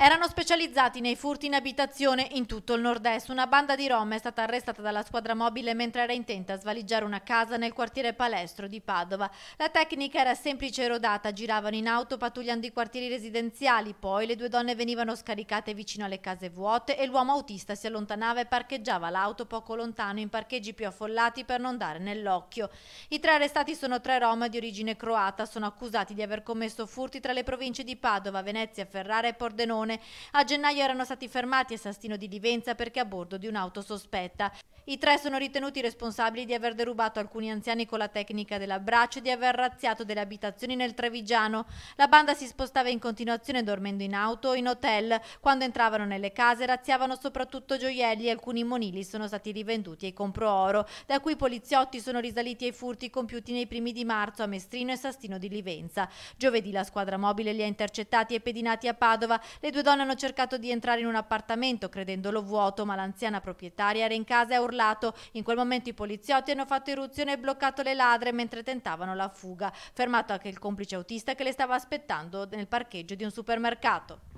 Erano specializzati nei furti in abitazione in tutto il nord-est. Una banda di Roma è stata arrestata dalla squadra mobile mentre era intenta a svaligiare una casa nel quartiere Palestro di Padova. La tecnica era semplice e rodata, giravano in auto pattugliando i quartieri residenziali, poi le due donne venivano scaricate vicino alle case vuote e l'uomo autista si allontanava e parcheggiava l'auto poco lontano in parcheggi più affollati per non dare nell'occhio. I tre arrestati sono tre Roma di origine croata, sono accusati di aver commesso furti tra le province di Padova, Venezia, Ferrara e Pordenone Pordenone. A gennaio erano stati fermati a Sastino di Livenza perché a bordo di un'auto sospetta. I tre sono ritenuti responsabili di aver derubato alcuni anziani con la tecnica dell'abbraccio e di aver razziato delle abitazioni nel Trevigiano. La banda si spostava in continuazione dormendo in auto o in hotel. Quando entravano nelle case razziavano soprattutto gioielli e alcuni monili sono stati rivenduti ai compro-oro, da cui i poliziotti sono risaliti ai furti compiuti nei primi di marzo a Mestrino e Sastino di Livenza. Giovedì la squadra mobile li ha intercettati e pedinati a Padova. Le due due donne hanno cercato di entrare in un appartamento credendolo vuoto, ma l'anziana proprietaria era in casa e ha urlato. In quel momento i poliziotti hanno fatto irruzione e bloccato le ladre mentre tentavano la fuga. Fermato anche il complice autista che le stava aspettando nel parcheggio di un supermercato.